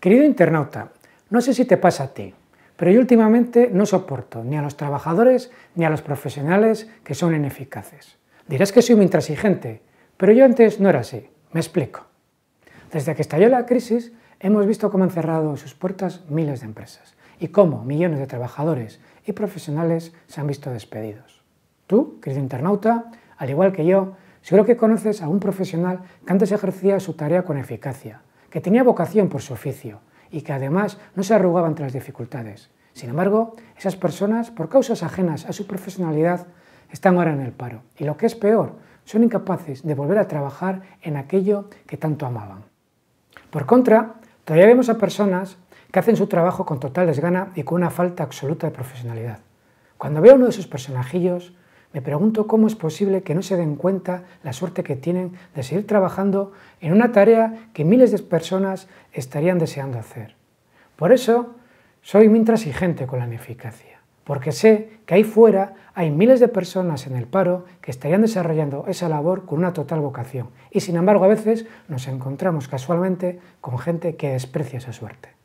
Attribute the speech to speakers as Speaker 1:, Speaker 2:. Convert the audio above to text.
Speaker 1: Querido internauta, no sé si te pasa a ti, pero yo últimamente no soporto ni a los trabajadores ni a los profesionales que son ineficaces. Dirás que soy muy intransigente, pero yo antes no era así. Me explico. Desde que estalló la crisis, hemos visto cómo han cerrado sus puertas miles de empresas y cómo millones de trabajadores y profesionales se han visto despedidos. Tú, querido internauta, al igual que yo, seguro que conoces a un profesional que antes ejercía su tarea con eficacia, que tenía vocación por su oficio y que además no se arrugaba ante las dificultades. Sin embargo, esas personas, por causas ajenas a su profesionalidad, están ahora en el paro y lo que es peor, son incapaces de volver a trabajar en aquello que tanto amaban. Por contra, todavía vemos a personas que hacen su trabajo con total desgana y con una falta absoluta de profesionalidad. Cuando veo uno de esos personajillos, me pregunto cómo es posible que no se den cuenta la suerte que tienen de seguir trabajando en una tarea que miles de personas estarían deseando hacer. Por eso, soy muy intransigente con la ineficacia, porque sé que ahí fuera hay miles de personas en el paro que estarían desarrollando esa labor con una total vocación, y sin embargo a veces nos encontramos casualmente con gente que desprecia esa suerte.